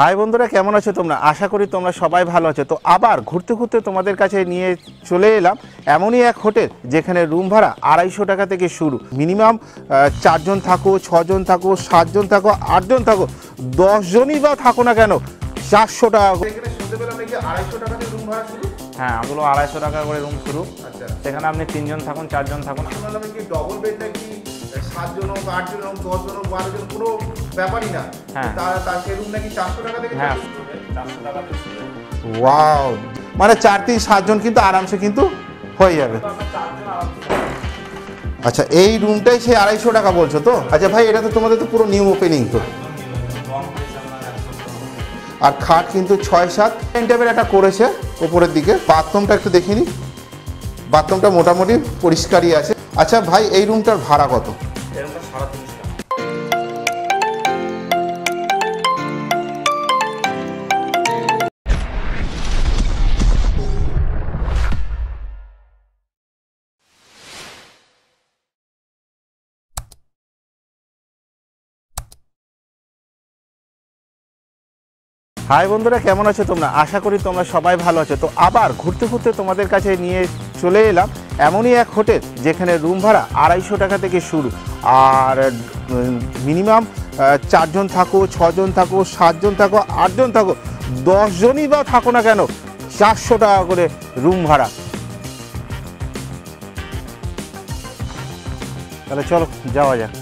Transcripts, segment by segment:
High বন্ধুরা কেমন আছো তোমরা আশা করি তোমরা সবাই ভালো আছো তো আবার ঘুরতে ঘুরতে তোমাদের কাছে নিয়ে চলে এলাম এমনই এক হোটেল যেখানে রুম ভাড়া আড়াইশো টাকা থেকে শুরু মিনিমাম চারজন থাকো ছজন থাকো সাতজন থাকো আটজন থাকো দশজনই বা থাকো না কেন চারশো টাকা করে হ্যাঁ আমগুলো আড়াইশো টাকা করে রুম শুরু আচ্ছা। সেখানে আপনি তিনজন থাকুন চারজন থাকুন সাতজন হোক আটজন হোক দশজন হোক বারো জন কোনো ব্যাপারই না হ্যাঁ। নাকি হ্যাঁ। চারশো টাকা থেকে চারশো টাকা ওয়াও মানে চার তিন সাতজন কিন্তু আরামসে কিন্তু হয়ে যাবে আচ্ছা এই রুমটাই সেই আড়াইশো টাকা বলছো তো আচ্ছা ভাই এটা তো তোমাদের তো পুরো নিউ ওপেনিং তো আর খাট কিন্তু ছয় সাত টাইপের একটা করেছে ওপরের দিকে বাথরুমটা একটু দেখিনি বাথরুমটা মোটামুটি পরিষ্কারই আছে আচ্ছা ভাই এই রুমটার ভাড়া কত হাই বন্ধুরা কেমন আছো তোমরা আশা করি তোমরা সবাই ভালো আছো তো আবার ঘুরতে ঘুরতে তোমাদের কাছে নিয়ে চলে এলাম এমনই এক হোটেল যেখানে রুম ভাড়া আড়াইশো টাকা থেকে শুরু আর মিনিমাম চারজন থাকো ছজন থাকো সাতজন থাকো আটজন থাকো দশজনই বা থাকো না কেন চারশো টাকা করে রুম ভাড়া তাহলে চলো যাওয়া যাক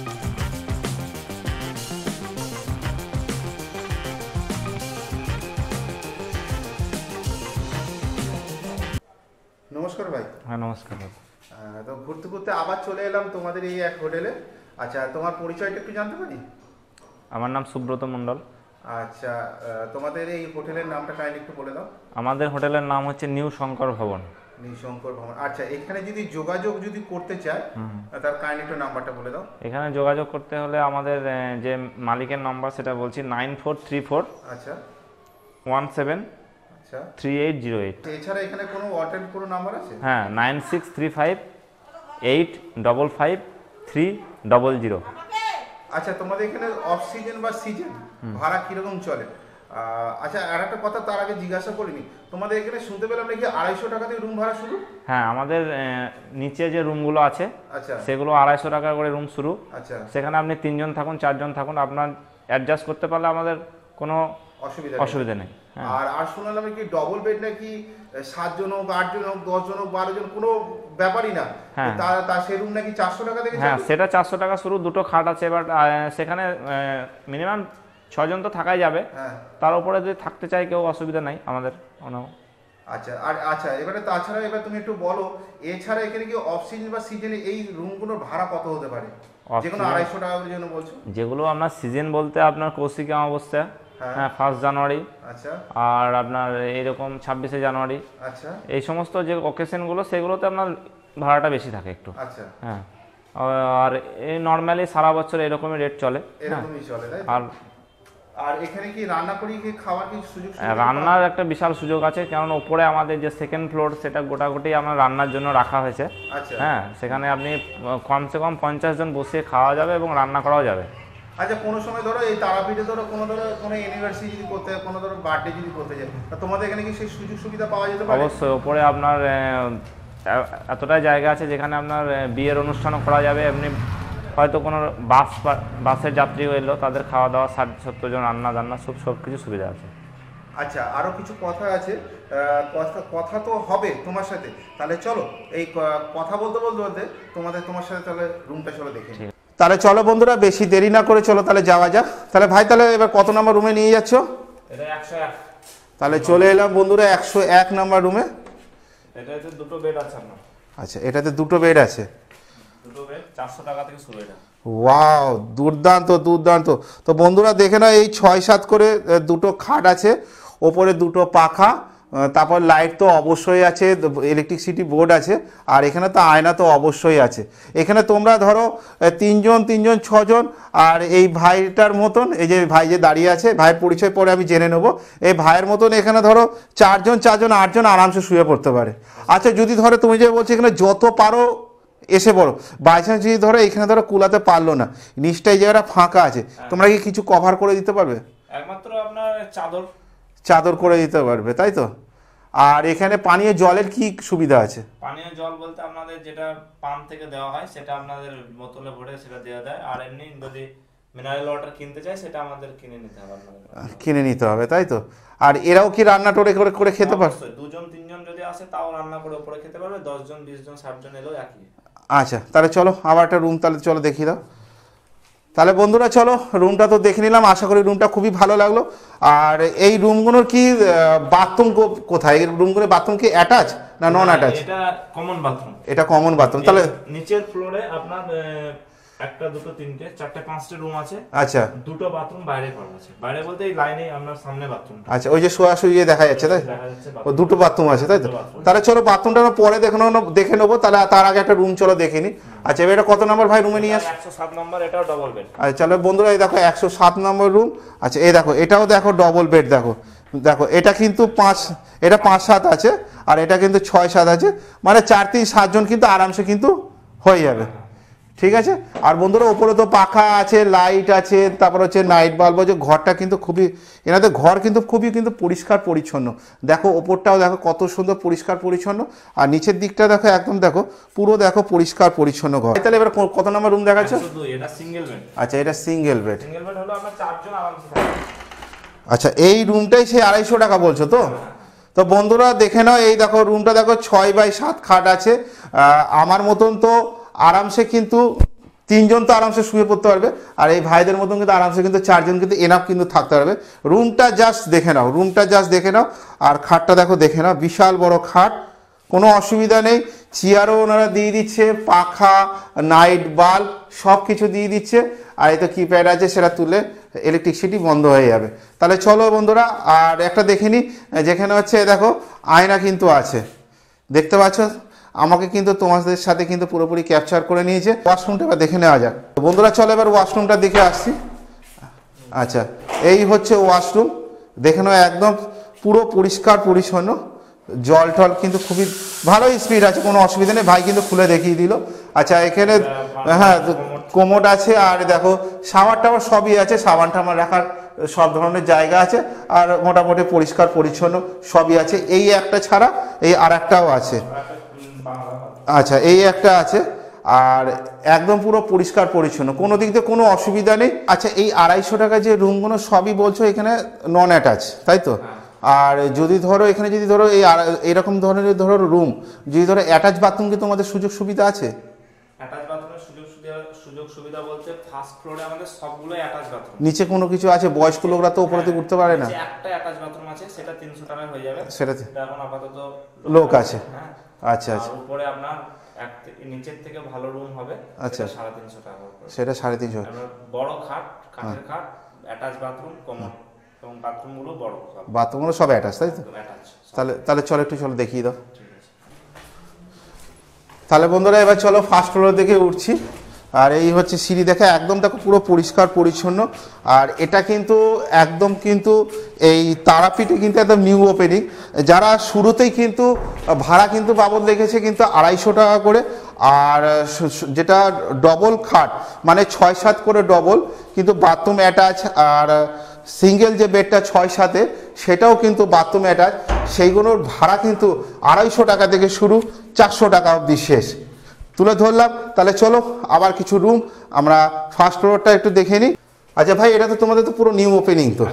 নমস্কার তো ঘুরতে ঘুরতে আবার চলে এলাম তোমাদের এই এক হোটেলে আচ্ছা তোমার পরিচয়টা একটু জানতে পারি আমার নাম সুব্রত মণ্ডল আচ্ছা তোমাদের এই হোটেলের নামটা কাইন্ড একটু বলে দাও আমাদের হোটেলের নাম হচ্ছে নিউ শঙ্কর ভবন নিউ শঙ্কর ভবন আচ্ছা এখানে যদি যোগাযোগ যদি করতে চায় তার কাইন্ড একটু নাম্বারটা বলে দাও এখানে যোগাযোগ করতে হলে আমাদের যে মালিকের নাম্বার সেটা বলছি নাইন ফোর থ্রি ফোর আচ্ছা ওয়ান সেভেন আচ্ছা এছাড়া এখানে কোনো কোনো নাম্বার আছে হ্যাঁ আচ্ছা তোমাদের এখানে বা সিজন ভাড়া চলে আচ্ছা আর একটা কথা তার আগে জিজ্ঞাসা তোমাদের এখানে শুনতে আড়াইশো টাকা রুম ভাড়া শুরু হ্যাঁ আমাদের নিচে যে রুমগুলো আছে আচ্ছা সেগুলো আড়াইশো টাকা করে রুম শুরু আচ্ছা সেখানে আপনি তিনজন থাকুন চারজন থাকুন আপনার অ্যাডজাস্ট করতে পারলে আমাদের কোনো অসুবিধা অসুবিধা নেই হ্যাঁ। আর আর শুনলাম কি ডবল বেড নাকি সাতজন হোক আট জন হোক দশজন হোক বারো জন কোনো ব্যাপারই না হ্যাঁ। তা সে রুম নাকি চারশো টাকা থেকে হ্যাঁ সেটা চারশো টাকা শুরু দুটো খাট আছে বাট সেখানে মিনিমাম ছজন তো থাকাই যাবে হ্যাঁ। তার উপরে যদি থাকতে চায় কেউ অসুবিধা নাই আমাদের ওনাও আচ্ছা আর আচ্ছা এবারে তাছাড়া এবার তুমি একটু বলো এছাড়া এখানে কি অফ সিজন বা সিজনে এই রুমগুলোর ভাড়া কত হতে পারে যেগুলো আড়াইশো টাকা জন্য বলছো যেগুলো আপনার সিজন বলতে আপনার কৌশিক অমাবস্যা হ্যাঁ ফার্স্ট হ্যাঁ, জানুয়ারি আচ্ছা আর আপনার এরকম ছাব্বিশে জানুয়ারি আচ্ছা এই সমস্ত যে অকেশনগুলো সেগুলোতে আপনার ভাড়াটা বেশি থাকে একটু আচ্ছা হ্যাঁ আর এই নর্মালি সারা বছর এরকমই রেট চলে হ্যাঁ। এরকমই আর আর এখানে কি রান্না করি কি খাওয়ার কি সুযোগ রান্নার একটা বিশাল সুযোগ আছে কারণ উপরে আমাদের যে সেকেন্ড ফ্লোর সেটা গোটাগুটি আমরা রান্নার জন্য রাখা হয়েছে আচ্ছা। হ্যাঁ সেখানে আপনি কমসে কম পঞ্চাশ জন বসিয়ে খাওয়া যাবে এবং রান্না করাও যাবে আচ্ছা কোনো সময় ধরো এই তারাপীঠে ধরো কোনো ধরো কোনো ইউনিভার্সিটি যদি করতে কোনো ধরো বার্থডে যদি করতে যায় তোমাদের এখানে কি সেই সুযোগ সুবিধা পাওয়া যেতে পারে অবশ্যই ওপরে আপনার এতটাই জায়গা আছে যেখানে আপনার বিয়ের অনুষ্ঠানও করা যাবে এমনি হয়তো কোনো বাস বাসের যাত্রী এলো তাদের খাওয়া দাওয়া ষাট সত্তর জন রান্না দান্না সব সব কিছু সুবিধা আছে আচ্ছা আরও কিছু কথা আছে কথা কথা তো হবে তোমার সাথে তাহলে চলো এই কথা বলতে বলতে বলতে তোমাদের তোমার সাথে তাহলে রুমটা চলো দেখে তাহলে চলো বন্ধুরা বেশি দেরি না করে চলো তাহলে যাওয়া যাক তাহলে ভাই তাহলে এবার কত নম্বর রুমে নিয়ে যাচ্ছ তাহলে চলে এলাম বন্ধুরা একশো এক নম্বর রুমে আচ্ছা এটাতে দুটো বেড আছে ওয়াও দুর্দান্ত দুর্দান্ত তো বন্ধুরা দেখে না এই ছয় সাত করে দুটো খাট আছে ওপরে দুটো পাখা তারপর লাইট তো অবশ্যই আছে ইলেকট্রিসিটি বোর্ড আছে আর এখানে তো আয়না তো অবশ্যই আছে এখানে তোমরা ধরো তিনজন তিনজন ছজন আর এই ভাইটার মতন এই যে ভাই যে দাঁড়িয়ে আছে ভাইয়ের পরিচয় পরে আমি জেনে নেবো এই ভাইয়ের মতন এখানে ধরো চারজন চারজন আটজন আরামসে শুয়ে পড়তে পারে আচ্ছা যদি ধরো তুমি যে বলছো এখানে যত পারো এসে পড়ো বাই চান্স যদি ধরো এখানে ধরো কুলাতে পারলো না নিচটায় জায়গাটা ফাঁকা আছে হ্যাঁ। তোমরা কি কিছু কভার করে দিতে পারবে একমাত্র আপনার চাদর চাদর করে দিতে পারবে তাই তো আর এখানে পানীয় জলের কি সুবিধা আছে পানীয় জল বলতে আপনাদের যেটা পাম্প থেকে দেওয়া হয় সেটা আপনাদের বোতলে ভরে সেটা দেওয়া দেয় আর এমনি যদি মিনারেল ওয়াটার কিনতে চাই সেটা আমাদের কিনে নিতে হবে কিনে নিতে হবে তাই তো আর এরাও কি রান্না টোরে করে করে খেতে পারবে দুজন তিনজন যদি আসে তাও রান্না করে উপরে খেতে পারবে দশজন বিশজন জন এলেও একই আচ্ছা তাহলে চলো আবার একটা রুম তাহলে চলো দেখিয়ে দাও তাহলে বন্ধুরা চলো রুমটা তো দেখে নিলাম আশা করি রুমটা খুবই ভালো লাগলো আর এই রুমগুলোর কি বাথরুম কোথায় এই রুমগুলো বাথরুম কি অ্যাটাচ না নন অ্যাটাচ এটা কমন বাথরুম এটা কমন বাথরুম তাহলে নিচের ফ্লোরে আপনার একটা দুটো তিনটে চারটে পাঁচটা রুম আছে আচ্ছা দুটো বাথরুম বাইরে করা আছে বাইরে বলতে এই লাইনে আমরা সামনে বাথরুম আচ্ছা ওই যে শোয়া শুয়ে দেখা যাচ্ছে তাই ও দুটো বাথরুম আছে তাই তো তাহলে চলো বাথরুমটা আমরা পরে দেখে দেখে নেবো তাহলে তার আগে একটা রুম চলো দেখে নিই আচ্ছা এটা কত নম্বর ভাই রুমে নিয়ে আস একশো সাত নম্বর এটাও ডবল বেড আচ্ছা চলো বন্ধুরা এই দেখো একশো সাত নম্বর রুম আচ্ছা এই দেখো এটাও দেখো ডবল বেড দেখো দেখো এটা কিন্তু পাঁচ এটা পাঁচ সাত আছে আর এটা কিন্তু ছয় সাত আছে মানে চার তিন সাতজন কিন্তু আরামসে কিন্তু হয়ে যাবে হ্যাঁ, হ্যাঁ। ঠিক আছে আর বন্ধুরা ওপরে তো পাখা আছে লাইট আছে তারপর হচ্ছে নাইট বাল্ব যে ঘরটা কিন্তু খুবই এনাদের ঘর কিন্তু খুবই কিন্তু পরিষ্কার পরিচ্ছন্ন দেখো ওপরটাও দেখো কত সুন্দর পরিষ্কার পরিচ্ছন্ন আর নিচের দিকটা দেখো একদম দেখো পুরো দেখো পরিষ্কার পরিচ্ছন্ন ঘর তাহলে এবার কত নম্বর রুম দেখাচ্ছ আচ্ছা এটা সিঙ্গেল বেড আচ্ছা এই রুমটাই সেই আড়াইশো টাকা বলছো তো তো বন্ধুরা দেখে নাও এই দেখো রুমটা দেখো ছয় বাই সাত খাট আছে আমার মতন তো আরামসে কিন্তু তিনজন তো আরামসে শুয়ে পড়তে পারবে আর এই ভাইদের মতন কিন্তু আরামসে কিন্তু চারজন কিন্তু এনাফ কিন্তু থাকতে পারবে রুমটা জাস্ট দেখে নাও রুমটা জাস্ট দেখে নাও আর খাটটা দেখো দেখে নাও বিশাল বড় খাট কোনো অসুবিধা নেই চেয়ারও ওনারা দিয়ে দিচ্ছে পাখা নাইট বাল্ব সব কিছু দিয়ে দিচ্ছে আর তো কিপ্যাড আছে সেটা তুলে ইলেকট্রিসিটি বন্ধ হয়ে যাবে তাহলে চলো বন্ধুরা আর একটা দেখে নিই যেখানে হচ্ছে দেখো আয়না কিন্তু আছে দেখতে পাচ্ছ আমাকে কিন্তু তোমাদের সাথে কিন্তু পুরোপুরি ক্যাপচার করে নিয়েছে ওয়াশরুমটা এবার দেখে নেওয়া যাক বন্ধুরা চলো এবার ওয়াশরুমটা দেখে আসছি আচ্ছা এই হচ্ছে ওয়াশরুম দেখে নেওয়া একদম পুরো পরিষ্কার পরিচ্ছন্ন জল টল কিন্তু খুবই ভালো স্পিড আছে কোনো অসুবিধা নেই ভাই কিন্তু খুলে দেখিয়ে দিল আচ্ছা এখানে আচ্ছা, হ্যাঁ কোমোট আছে আর দেখো সাবান টাবার সবই আছে সাবান টামান রাখার সব ধরনের জায়গা আছে আর মোটামুটি পরিষ্কার পরিচ্ছন্ন সবই আছে এই একটা ছাড়া এই আর একটাও আছে আচ্ছা, আচ্ছা এই একটা আছে আর একদম পুরো পরিষ্কার পরিচ্ছন্ন কোনো দিক দিয়ে কোনো অসুবিধা নেই আচ্ছা এই আড়াইশো টাকা যে রুমগুলো সবই বলছো এখানে নন অ্যাটাচ তাই তো হ্যাঁ। আর যদি ধরো এখানে যদি ধরো এই এরকম ধরনের ধরো রুম যদি ধরো অ্যাটাচ বাথরুম কি তোমাদের সুযোগ সুবিধা আছে নিচে কোনো কিছু আছে বয়স্ক লোকরা তো উপরে হ্যাঁ, উঠতে পারে না সেটা লোক আছে হ্যাঁ, আচ্ছা আচ্ছা উপরে আপনার এক নিচের থেকে ভালো রুম হবে আচ্ছা সাড়ে তিনশো টাকা সেটা সাড়ে তিনশো বড় খাট কাঠের হ্যাঁ। খাট অ্যাটাচ বাথরুম কমন এবং বাথরুমগুলো বড় বাথরুমগুলো সব অ্যাটাচ তাই তো তাহলে তাহলে চলো একটু চলো দেখিয়ে দাও তাহলে বন্ধুরা এবার চলো ফার্স্ট ফ্লোর দিকে উঠছি আর এই হচ্ছে সিঁড়ি দেখা একদম দেখো পুরো পরিষ্কার পরিচ্ছন্ন আর এটা কিন্তু একদম কিন্তু এই তারাপীঠে কিন্তু একদম নিউ ওপেনিং যারা শুরুতেই কিন্তু ভাড়া কিন্তু বাবদ লেগেছে কিন্তু আড়াইশো টাকা করে আর যেটা ডবল খাট মানে ছয় সাত করে ডবল কিন্তু বাথরুম অ্যাটাচ আর সিঙ্গেল যে বেডটা ছয় সাতে সেটাও কিন্তু বাথরুম অ্যাটাচ সেইগুলোর ভাড়া কিন্তু আড়াইশো টাকা থেকে শুরু চারশো টাকা অবধি শেষ তুলে ধরলাম তাহলে চলো আবার কিছু রুম আমরা ফার্স্ট ফ্লোরটা একটু দেখে নিই আচ্ছা ভাই এটা তো তোমাদের তো পুরো নিউ ওপেনিং তো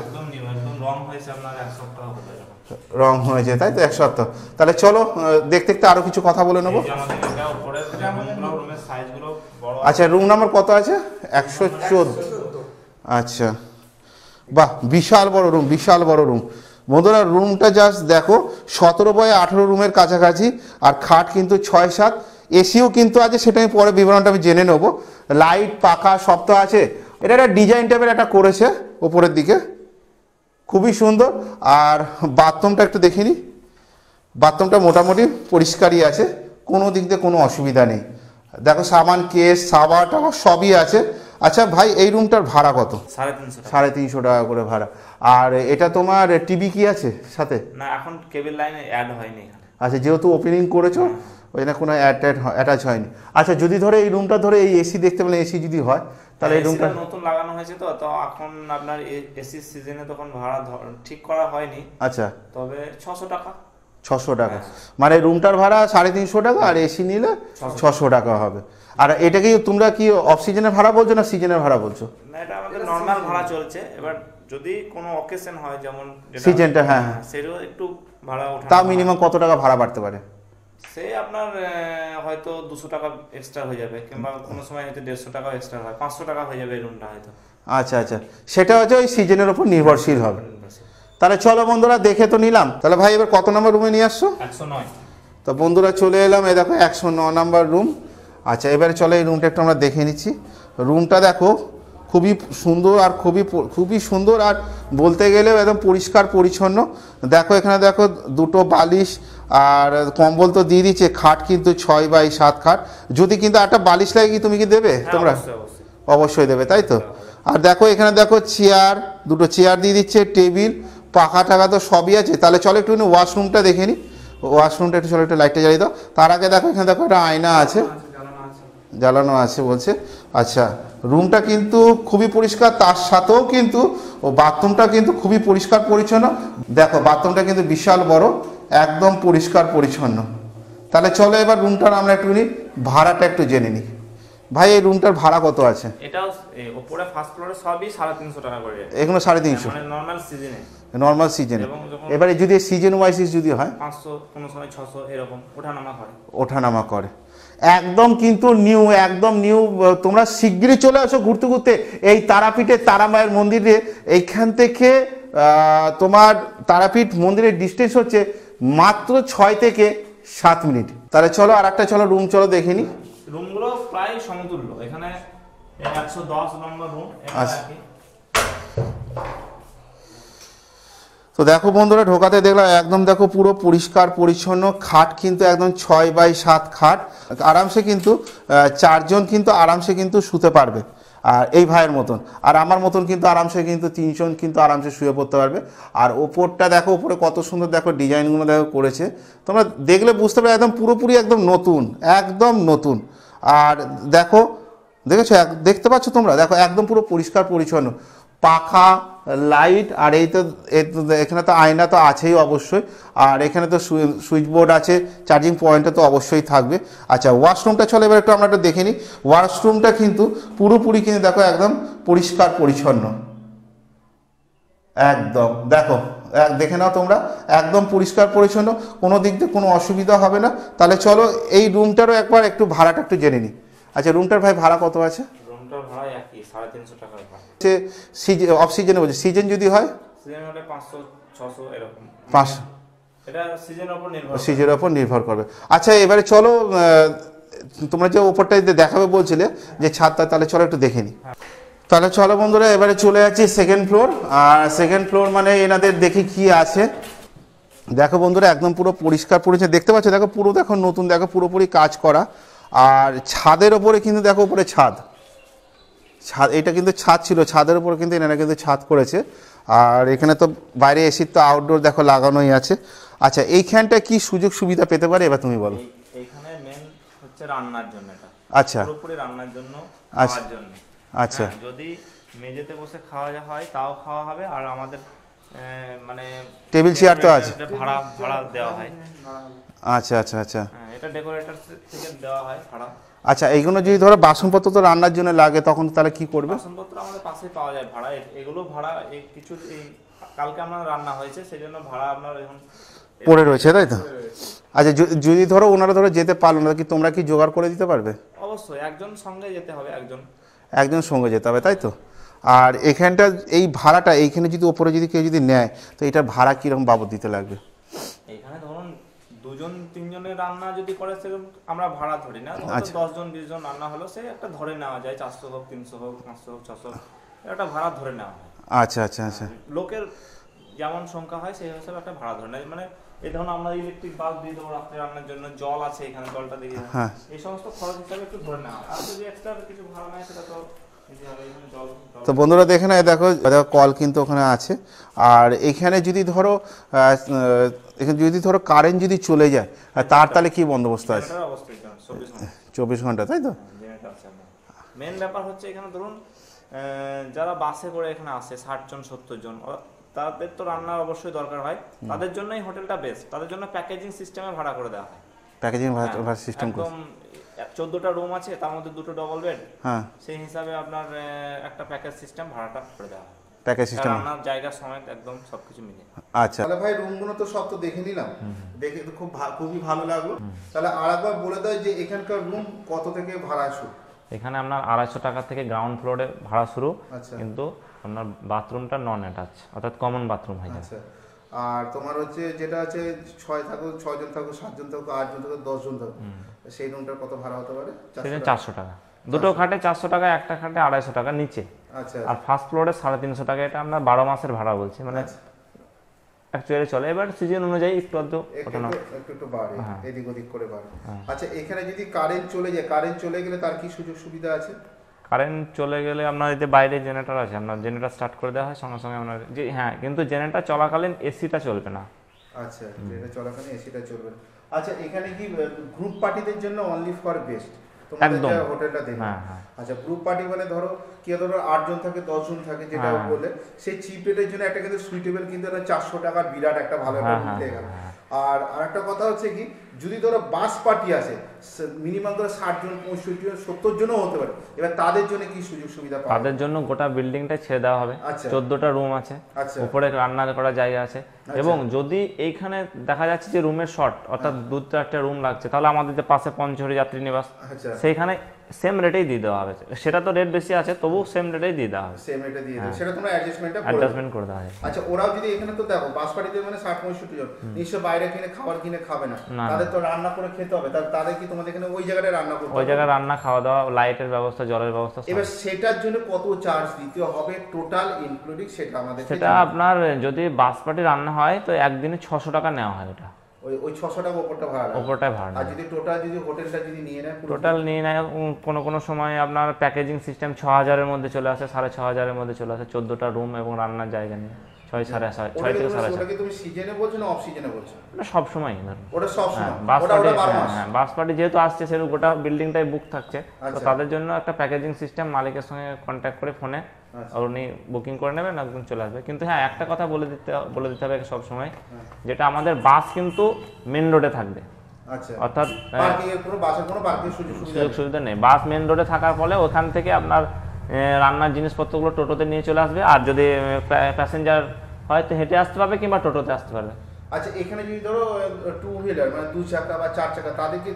রং হয়েছে তাই তো এক সপ্তাহ তাহলে চলো দেখতে দেখতে আরো কিছু কথা বলে নেবো আচ্ছা রুম নাম্বার কত আছে একশো চোদ্দ আচ্ছা বাহ বিশাল বড় রুম বিশাল বড় রুম বন্ধুরা রুমটা জাস্ট দেখো সতেরো বয় আঠেরো রুমের কাছাকাছি আর খাট কিন্তু ছয় সাত এসিও কিন্তু আছে সেটা আমি পরে বিবরণটা আমি জেনে নেবো লাইট পাখা সব তো আছে এটা একটা ডিজাইন টাইপের একটা করেছে ওপরের দিকে খুবই সুন্দর আর বাথরুমটা একটু দেখে নিই বাথরুমটা মোটামুটি পরিষ্কারই আছে কোনো দিক দিয়ে কোনো অসুবিধা নেই দেখো সাবান কেস সাবা টাবা সবই আছে আচ্ছা ভাই এই রুমটার ভাড়া কত সাড়ে তিনশো সাড়ে তিনশো টাকা করে ভাড়া আর এটা তোমার টিভি কি আছে সাথে না এখন কেবল লাইনে অ্যাড হয়নি আচ্ছা যেহেতু ওপেনিং করেছো হ্যাঁ। ওই জন্য কোনো অ্যাটাচ হয়নি আচ্ছা যদি ধরে এই রুমটা ধরে এই এসি দেখতে পেলে এসি যদি হয় তাহলে এই হ্যাঁ, রুমটা নতুন লাগানো হয়েছে তো তো এখন আপনার এসি সিজনে তখন ভাড়া ঠিক করা হয়নি আচ্ছা তবে ছশো টাকা ছশো টাকা হ্যাঁ। মানে রুমটার ভাড়া সাড়ে তিনশো টাকা আর এসি নিলে ছশো টাকা হবে আর এটা কি তোমরা কি অফ সিজনের ভাড়া বলছো না সিজনের ভাড়া বলছো না এটা আমাদের নর্মাল ভাড়া চলছে এবার যদি কোনো অকেশন হয় যেমন সিজনটা হ্যাঁ, হ্যাঁ। সেটাও একটু ভাড়া ওঠা তা মিনিমাম কত টাকা ভাড়া বাড়তে পারে সে আপনার হয়তো দুশো টাকা এক্সট্রা হয়ে যাবে কিংবা কোনো সময় হয়তো দেড়শো টাকা এক্সট্রা হয় পাঁচশো টাকা হয়ে যাবে এই রুমটা হয়তো আচ্ছা আচ্ছা সেটা হচ্ছে ওই সিজনের ওপর নির্ভরশীল হবে তাহলে চলো বন্ধুরা দেখে তো নিলাম তাহলে ভাই এবার কত নম্বর রুমে নিয়ে আসছো একশো নয় তো বন্ধুরা চলে এলাম এ দেখো একশো ন নম্বর রুম আচ্ছা এবারে চলো এই রুমটা একটু আমরা দেখে নিচ্ছি রুমটা দেখো খুবই সুন্দর আর খুবই খুবই সুন্দর আর বলতে গেলেও একদম পরিষ্কার পরিচ্ছন্ন দেখো এখানে দেখো দুটো বালিশ আর কম্বল তো দিয়ে দিচ্ছে খাট কিন্তু ছয় বাই সাত খাট যদি কিন্তু একটা বালিশ লাগে কি তুমি কি দেবে হ্যাঁ, তোমরা অবশ্যই দেবে তাই তো আর দেখো এখানে দেখো চেয়ার দুটো চেয়ার দিয়ে দিচ্ছে টেবিল পাখা টাকা তো সবই আছে তাহলে চলো একটু ওয়াশরুমটা দেখে নিই ওয়াশরুমটা একটু চলো একটু লাইটটা জ্বালিয়ে দাও তার আগে দেখো এখানে দেখো একটা আয়না আছে জ্বালানো আছে বলছে আচ্ছা রুমটা কিন্তু খুবই পরিষ্কার তার সাথেও কিন্তু বাথরুমটা কিন্তু খুবই পরিষ্কার পরিচ্ছন্ন দেখো বাথরুমটা কিন্তু বিশাল বড় একদম পরিষ্কার পরিচ্ছন্ন তাহলে চলো এবার রুমটার আমরা একটুখানি ভাড়াটা একটু জেনে নিই ভাই এই রুমটার ভাড়া কত আছে এটাও উপরে ফার্স্ট ফ্লোরে সিজনে এবারে যদি সিজন ওয়াইজ যদি হয় ওঠা নামা করে করে একদম কিন্তু নিউ একদম নিউ তোমরা শিগগিরই চলে আসো ঘুরতে ঘুরতে এই তারাপীঠে তারামায়ের মন্দিরে এইখান থেকে তোমার তারাপীঠ মন্দিরের ডিস্টেন্স হচ্ছে মাত্র ছয় থেকে সাত মিনিট তাহলে চলো আর একটা চলো রুম চলো দেখে নি রুমগুলো প্রায় সমতুল্য এখানে একশো দশ নম্বর রুম আচ্ছা তো দেখো বন্ধুরা ঢোকাতে দেখলাম একদম দেখো পুরো পরিষ্কার পরিচ্ছন্ন খাট কিন্তু একদম ছয় বাই সাত খাট আরামসে কিন্তু চারজন কিন্তু আরামসে কিন্তু শুতে পারবে আর এই ভাইয়ের মতন আর আমার মতন কিন্তু আরামসে কিন্তু তিনজন কিন্তু আরামসে শুয়ে পড়তে পারবে আর ওপরটা দেখো ওপরে কত সুন্দর দেখো ডিজাইনগুলো দেখো করেছে তোমরা দেখলে বুঝতে পারবে একদম পুরোপুরি একদম নতুন একদম নতুন আর দেখো দেখেছো দেখতে পাচ্ছ তোমরা দেখো একদম পুরো পরিষ্কার পরিচ্ছন্ন পাখা লাইট আর এই তো এখানে তো আয়না তো আছেই অবশ্যই আর এখানে তো সুইচ বোর্ড আছে চার্জিং পয়েন্টটা তো অবশ্যই থাকবে আচ্ছা ওয়াশরুমটা চলে এবার একটু আমরা একটু দেখে নিই ওয়াশরুমটা কিন্তু পুরোপুরি কিন্তু দেখো একদম পরিষ্কার পরিচ্ছন্ন একদম দেখো দেখে নাও তোমরা একদম পরিষ্কার পরিচ্ছন্ন কোনো দিক দিয়ে কোনো অসুবিধা হবে না তাহলে চলো এই রুমটারও একবার একটু ভাড়াটা একটু জেনে নিই আচ্ছা রুমটার ভাই ভাড়া কত আছে দুটার ভাড়া একই সাড়ে তিনশো টাকার ভাড়া সে সিজন অফ সিজনে বলছে সিজন যদি হয় সিজন হলে পাঁচশো ছশো এরকম পাঁচশো এটা সিজনের উপর নির্ভর সিজনের উপর নির্ভর করবে আচ্ছা এবারে চলো তোমরা যে ওপরটা দেখাবে বলছিলে যে ছাদটা তাহলে চলো একটু দেখে নিই হ্যাঁ। তাহলে চলো বন্ধুরা এবারে চলে যাচ্ছি সেকেন্ড ফ্লোর আর সেকেন্ড ফ্লোর মানে এনাদের দেখি কি আছে দেখো বন্ধুরা একদম পুরো পরিষ্কার পরিচ্ছন্ন দেখতে পাচ্ছ দেখো পুরো দেখো নতুন দেখো পুরোপুরি কাজ করা আর ছাদের ওপরে কিন্তু দেখো ওপরে ছাদ ছাদ এটা কিন্তু ছাদ ছিল ছাদের উপর কিন্তু এনারা কিন্তু ছাদ করেছে আর এখানে তো বাইরে এসির তো আউটডোর দেখো লাগানোই আছে আচ্ছা এইখানটা কি সুযোগ সুবিধা পেতে পারে এবার তুমি বলো এইখানে মেন হচ্ছে রান্নার জন্য এটা আচ্ছা পুরোপুরি রান্নার জন্য আচ্ছা। খাওয়ার জন্য আচ্ছা হ্যাঁ, যদি মেঝেতে বসে খাওয়া যা হয় তাও খাওয়া হবে আর আমাদের মানে টেবিল চেয়ার তো আছে ভাড়া ভাড়া দেওয়া হয় আচ্ছা আচ্ছা আচ্ছা হ্যাঁ, এটা ডেকোরেটর থেকে দেওয়া হয় ভাড়া আচ্ছা এইগুলো যদি ধরো বাসনপত্র তো রান্নার জন্য লাগে তখন তাহলে কি করবে বাসনপত্র আমাদের পাশে পাওয়া যায় ভাড়া এগুলো ভাড়া কিছু এই কালকে আমার রান্না হয়েছে সেজন্য ভাড়া আপনার এখন পড়ে রয়েছে তাই তো আচ্ছা যদি ধরো ওনারা ধরো যেতে পারলো না কি তোমরা কি জোগাড় করে দিতে পারবে অবশ্যই একজন সঙ্গে যেতে হবে একজন একজন সঙ্গে যেতে হবে তাই তো আর এখানটা এই ভাড়াটা এইখানে যদি ওপরে যদি কেউ যদি নেয় তো এটা ভাড়া কীরকম বাবদ দিতে লাগবে দুজন তিনজনের রান্না যদি করে সেরকম আমরা ভাড়া ধরি না আচ্ছা। জন বিশ জন রান্না হলো সে একটা ধরে নেওয়া যায় চারশো হোক তিনশো হোক পাঁচশো হোক ছশো একটা ভাড়া ধরে নেওয়া হয় আচ্ছা আচ্ছা আচ্ছা লোকের যেমন সংখ্যা হয় সেই হিসাবে একটা ভাড়া ধরে নেয় মানে এই ধরুন আমরা ইলেকট্রিক বাল্ব দিয়ে দেবো রাত্রে রান্নার জন্য জল আছে এখানে জলটা দিয়ে হ্যাঁ। এই সমস্ত খরচ হিসাবে একটু ধরে নেওয়া হয় আর যদি এক্সট্রা কিছু ভাড়া নেয় সেটা তো তো বন্ধুরা দেখে নেয় দেখো দেখো কল কিন্তু ওখানে আছে আর এখানে যদি ধরো এখানে যদি ধরো কারেন্ট যদি চলে যায় তার তাহলে কি বন্দোবস্ত আছে চব্বিশ ঘন্টা তাই তো মেন হ্যাঁ, ব্যাপার হচ্ছে এখানে ধরুন যারা বাসে করে এখানে আসে ষাট জন সত্তর জন তাদের তো রান্নার অবশ্যই দরকার হয় তাদের জন্যই হোটেলটা বেস্ট তাদের জন্য প্যাকেজিং সিস্টেমে ভাড়া করে দেওয়া হয় প্যাকেজিং ভাড়া সিস্টেম হ্যাঁ, চোদ্দটা রুম আছে তার মধ্যে দুটো ডবল বেড হ্যাঁ সেই হিসাবে আপনার একটা প্যাকেজ সিস্টেম ভাড়াটা করে দেওয়া প্যাকেজ সিস্টেম আপনার জায়গা সময় একদম সবকিছু মিলে আচ্ছা তাহলে ভাই রুমগুলো তো সব তো দেখে নিলাম দেখে তো খুব খুবই ভালো লাগলো তাহলে আরেকবার বলে দাও যে এখানকার রুম কত থেকে ভাড়া শুরু এখানে আপনার আড়াইশো টাকা থেকে গ্রাউন্ড ফ্লোরে ভাড়া শুরু আচ্ছা। কিন্তু আপনার বাথরুমটা নন অ্যাটাচ অর্থাৎ কমন বাথরুম হয়ে যাচ্ছে আর তোমার হচ্ছে যেটা আছে ছয় থাকো ছয়জন থাকো সাতজন থাকো আটজন থাকো দশজন থাকো সেই রুমটার কত ভাড়া হতে পারে সেটা চারশো টাকা দুটো খাটে চারশো টাকা একটা খাটে আড়াইশো টাকা নিচে আচ্ছা আর ফার্স্ট ফ্লোরে সাড়ে তিনশো টাকা এটা আমরা বারো মাসের ভাড়া বলছি মানে অ্যাকচুয়ালি আচ্ছা। চলে এবার সিজন অনুযায়ী একটু আধ ঘটনা একটু একটু বাড়ে হ্যাঁ। এদিক ওদিক করে বাড়ে হ্যাঁ। আচ্ছা এখানে যদি কারেন্ট চলে যায় কারেন্ট চলে গেলে তার কি সুযোগ সুবিধা আছে কারেন্ট চলে গেলে আপনার যে বাইরে জেনারেটর আছে আপনার জেনারেটর স্টার্ট করে দেওয়া হয় সঙ্গে সঙ্গে আপনার যে হ্যাঁ কিন্তু জেনারেটর চলাকালীন এসিটা চলবে না আচ্ছা জেনারেটর চলাকালীন এসিটা চলবে না আচ্ছা এখানে কি গ্রুপ পার্টিদের জন্য অনলি ফর বেস্ট একদম হোটেলটা দেখে হ্যাঁ, হ্যাঁ। আচ্ছা গ্রুপ পার্টি মানে ধরো কি ধরো জন থাকে জন থাকে যেটা হ্যাঁ। বলে সেই চিপ রেটের জন্য একটা কিন্তু সুইটেবল কিন্তু চারশো টাকার বিরাট একটা ভালো একটা আর আরেকটা কথা হচ্ছে কি যদি ধরো বাস পার্টি আছে মিনিমাম ধরো ষাট জন পঁয়ষট্টি জন সত্তর জনও হতে পারে এবার তাদের জন্য কি সুযোগ সুবিধা তাদের জন্য গোটা বিল্ডিংটা ছেড়ে দেওয়া হবে আচ্ছা। চোদ্দটা রুম আছে আচ্ছা। উপরে রান্না করার জায়গা আছে আচ্ছা। এবং যদি এইখানে দেখা যাচ্ছে যে রুমের শর্ট অর্থাৎ হ্যাঁ। দু চারটা রুম লাগছে তাহলে আমাদের যে পাশে পঞ্চহরি যাত্রী নিবাস সেইখানে সেম রেটেই দিয়ে দেওয়া হবে সেটা তো রেট বেশি আছে তবু সেম রেটেই দিয়ে দেওয়া হবে সেম রেটে দিয়ে দেওয়া হ্যাঁ। সেটা তোমরা অ্যাডজাস্টমেন্টটা অ্যাডজাস্টমেন্ট করে দেওয়া হয় আচ্ছা ওরাও যদি এখানে তো দেখো বাস পার্টিতে মানে ষাট পঁয়ষট্টি জন নিশ্চয় বাইরে কিনে খাবার কিনে খাবে না তাদের তাদের তো রান্না করে খেতে হবে তাদের কি তোমাদের এখানে ওই জায়গাটা রান্না করতে ওই জায়গায় রান্না খাওয়া দাওয়া লাইটের ব্যবস্থা জলের ব্যবস্থা এবার সেটার জন্য কত চার্জ দিতে হবে টোটাল ইনক্লুডিং সেটা আমাদের সেটা আপনার যদি বাসপাটি রান্না হয় তো একদিনে ছশো টাকা নেওয়া হয় ওটা ওই ওই টাকা ভাড়া ভাড়া আর যদি টোটাল যদি হোটেলটা যদি নিয়ে নেয় টোটাল নিয়ে নেয় কোনো কোনো সময় আপনার প্যাকেজিং সিস্টেম ছ হাজারের মধ্যে চলে আসে সাড়ে ছ হাজারের মধ্যে চলে আসে চোদ্দোটা রুম এবং রান্নার জায়গা নিয়ে ছয় সাড়ে ছয় হ্যাঁ। ছয় থেকে সাড়ে ছয় তুমি সিজনে বলছো না অফ সিজনে বলছো না সব সময় ধর ওটা সব হ্যাঁ, সময় বাস পার্টি হ্যাঁ, হ্যাঁ বাস পার্টি যেহেতু আসছে সেরকম গোটা বিল্ডিংটাই বুক থাকছে তো আচ্ছা। তাদের জন্য একটা প্যাকেজিং সিস্টেম মালিকের সঙ্গে কন্ট্যাক্ট করে ফোনে আচ্ছা। আর উনি বুকিং করে নেবেন একদম চলে আসবে কিন্তু হ্যাঁ একটা কথা বলে দিতে বলে দিতে হবে সব সময় যেটা আমাদের বাস কিন্তু মেন রোডে থাকবে আচ্ছা। অর্থাৎ সুযোগ সুবিধা নেই বাস মেন রোডে থাকার ফলে ওখান থেকে আপনার রান্নার জিনিসপত্রগুলো টোটোতে নিয়ে চলে আসবে আর যদি প্যাসেঞ্জার হয়তো হেঁটে আসতে পারবে কিংবা টোটোতে আসতে পারবে আচ্ছা এখানে যদি ধরো টু হুইলার মানে দু চাকা বা চার চাকা তাদের কি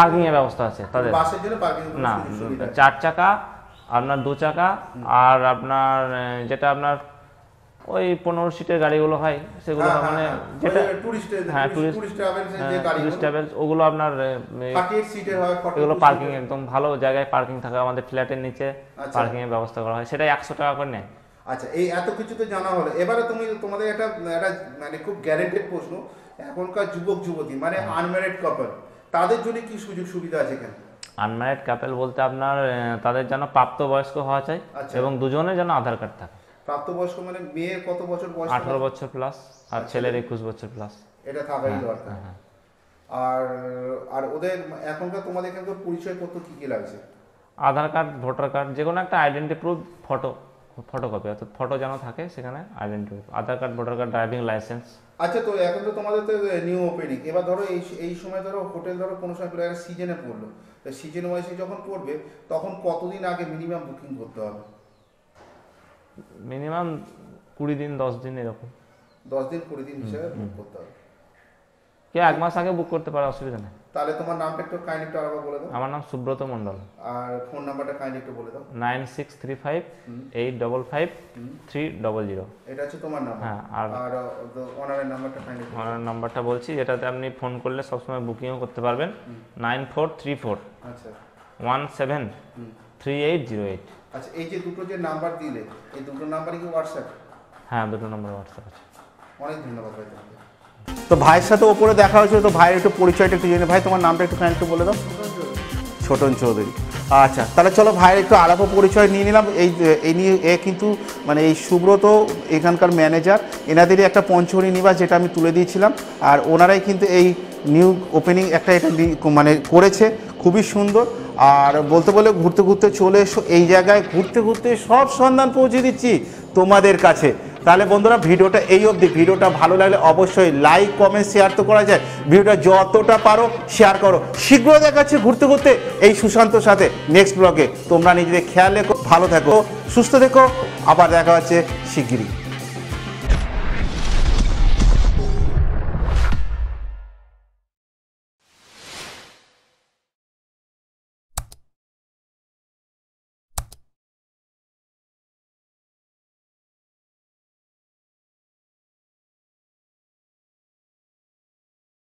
পার্কিং এর ব্যবস্থা আছে তাদের বাসের জন্য পার্কিং না চার চাকা আপনার দু চাকা আর আপনার যেটা আপনার ওই পনেরো সিটের গাড়িগুলো হয় সেগুলো হ্যাঁ, মানে হ্যাঁ, হ্যাঁ। যেটা হ্যাঁ টুরিস্ট ট্রাভেলস ওগুলো আপনার এগুলো পার্কিং একদম ভালো জায়গায় পার্কিং থাকে আমাদের ফ্ল্যাটের নিচে পার্কিং আচ্ছা। এর ব্যবস্থা করা হয় সেটা একশো টাকা করে নেয় আচ্ছা এই এত কিছু তো জানা হলো এবারে তুমি তোমাদের একটা একটা মানে খুব গ্যারেন্টেড প্রশ্ন এখনকার যুবক যুবতী মানে আনম্যারিড কাপল তাদের জন্য কি সুযোগ সুবিধা আছে এখানে আনম্যারিড কাপল বলতে আপনার তাদের যেন প্রাপ্তবয়স্ক হওয়া চাই আচ্ছা। এবং দুজনে যেন আধার কার্ড থাকে প্রাপ্তবয়স্ক মানে মেয়ের কত বছর বয়স আঠারো বছর প্লাস আর আচ্ছা। ছেলের একুশ বছর প্লাস এটা থাকাই হ্যাঁ, দরকার হ্যাঁ, হ্যাঁ। আর আর ওদের এখনকার তোমাদের এখানকার পরিচয়পত্র কী কী লাগছে আধার কার্ড ভোটার কার্ড যে কোনো একটা আইডেন্টি প্রুফ ফটো ফটোকপি অর্থাৎ ফটো যেন থাকে সেখানে identity proof Aadhaar card voter card driving licence আচ্ছা তো এখন তো তোমাদের তো নিউ ওপেনিং এবার ধরো এই এই সময় ধরো হোটেল ধরো কোনো সময় সিজনে পড়লো তো সিজন ওয়াইজে যখন পড়বে তখন কতদিন আগে মিনিমাম বুকিং করতে হবে মিনিমাম কুড়ি দিন দশ দিন এরকম দশ দিন কুড়ি দিন হিসেবে বুক করতে হবে কে এক মাস আগে বুক করতে পারে অসুবিধা নেই তাহলে তোমার নামটা একটু কাইন্ডলি একটু আরেকবার বলে দাও আমার নাম সুব্রত মণ্ডল আর ফোন নাম্বারটা কাইন্ডলি একটু বলে দাও জিরো এটা হচ্ছে তোমার নাম্বার হ্যাঁ আর অনারের নাম্বারটা কাইন্ডলি অনারের নাম্বারটা বলছি যেটাতে আপনি ফোন করলে সবসময় বুকিংও করতে পারবেন নাইন ফোর থ্রি ফোর আচ্ছা one seven three eight zero eight আচ্ছা এই যে দুটো যে নাম্বার দিলে এই দুটো নাম্বারই কি হোয়াটসঅ্যাপ হ্যাঁ দুটো নাম্বার হোয়াটসঅ্যাপ আছে অনেক ধন্যবাদ ভাই তো ভাইয়ের সাথে ওপরে দেখা হয়েছিল তো ভাইয়ের একটু পরিচয়টা একটু জেনে ভাই তোমার নামটা একটু একটু বলে দাও ছোটন চৌধুরী আচ্ছা তাহলে চলো ভাইয়ের একটু আলাপ পরিচয় নিয়ে নিলাম এই এই নিয়ে এ কিন্তু মানে এই সুব্রত এখানকার ম্যানেজার এনাদেরই একটা পঞ্চমী নিবাস যেটা আমি তুলে দিয়েছিলাম আর ওনারাই কিন্তু এই নিউ ওপেনিং একটা এটা মানে করেছে খুবই সুন্দর আর বলতে বলে ঘুরতে ঘুরতে চলে এসো এই জায়গায় ঘুরতে ঘুরতে সব সন্ধান পৌঁছে দিচ্ছি তোমাদের কাছে তাহলে বন্ধুরা ভিডিওটা এই অবধি ভিডিওটা ভালো লাগলে অবশ্যই লাইক কমেন্ট শেয়ার তো করা যায় ভিডিওটা যতটা পারো শেয়ার করো শীঘ্র দেখাচ্ছি ঘুরতে ঘুরতে এই সুশান্তর সাথে নেক্সট ব্লগে তোমরা নিজেদের খেয়াল রেখো ভালো থেকো সুস্থ থেকো আবার দেখা হচ্ছে শিগগিরই